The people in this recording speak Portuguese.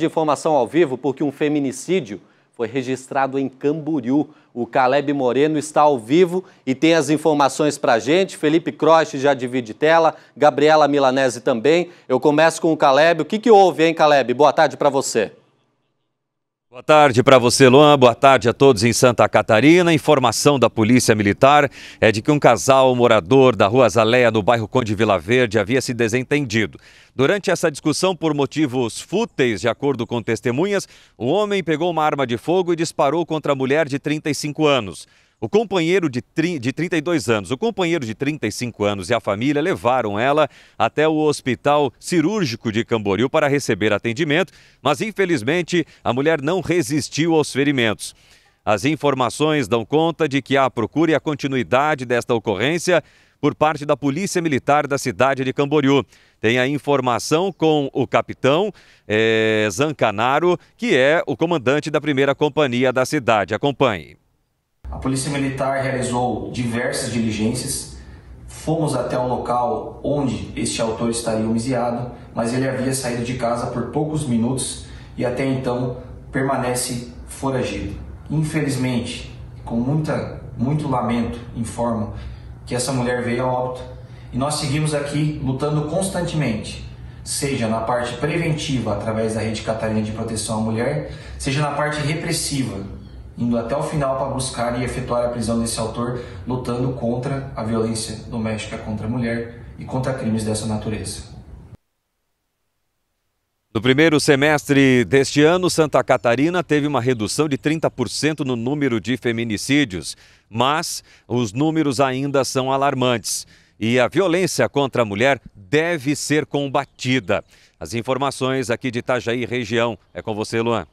De informação ao vivo, porque um feminicídio foi registrado em Camboriú. O Caleb Moreno está ao vivo e tem as informações para a gente. Felipe Croce já divide tela, Gabriela Milanese também. Eu começo com o Caleb. O que, que houve, hein, Caleb? Boa tarde para você. Boa tarde para você, Luan. Boa tarde a todos em Santa Catarina. Informação da Polícia Militar é de que um casal morador da Rua Zaleia, no bairro Conde Vila Verde, havia se desentendido. Durante essa discussão, por motivos fúteis, de acordo com testemunhas, o homem pegou uma arma de fogo e disparou contra a mulher de 35 anos. O companheiro de, de 32 anos, o companheiro de 35 anos e a família levaram ela até o Hospital Cirúrgico de Camboriú para receber atendimento, mas infelizmente a mulher não resistiu aos ferimentos. As informações dão conta de que há procura e a continuidade desta ocorrência por parte da Polícia Militar da cidade de Camboriú. Tem a informação com o capitão é, Zancanaro, que é o comandante da primeira companhia da cidade. Acompanhe. A Polícia Militar realizou diversas diligências. Fomos até o local onde este autor estaria homiziado, mas ele havia saído de casa por poucos minutos e até então permanece foragido. Infelizmente, com muita, muito lamento, informo que essa mulher veio a óbito e nós seguimos aqui lutando constantemente, seja na parte preventiva, através da Rede Catarina de Proteção à Mulher, seja na parte repressiva, indo até o final para buscar e efetuar a prisão desse autor, lutando contra a violência doméstica contra a mulher e contra crimes dessa natureza. No primeiro semestre deste ano, Santa Catarina teve uma redução de 30% no número de feminicídios, mas os números ainda são alarmantes e a violência contra a mulher deve ser combatida. As informações aqui de Itajaí, região. É com você, Luan.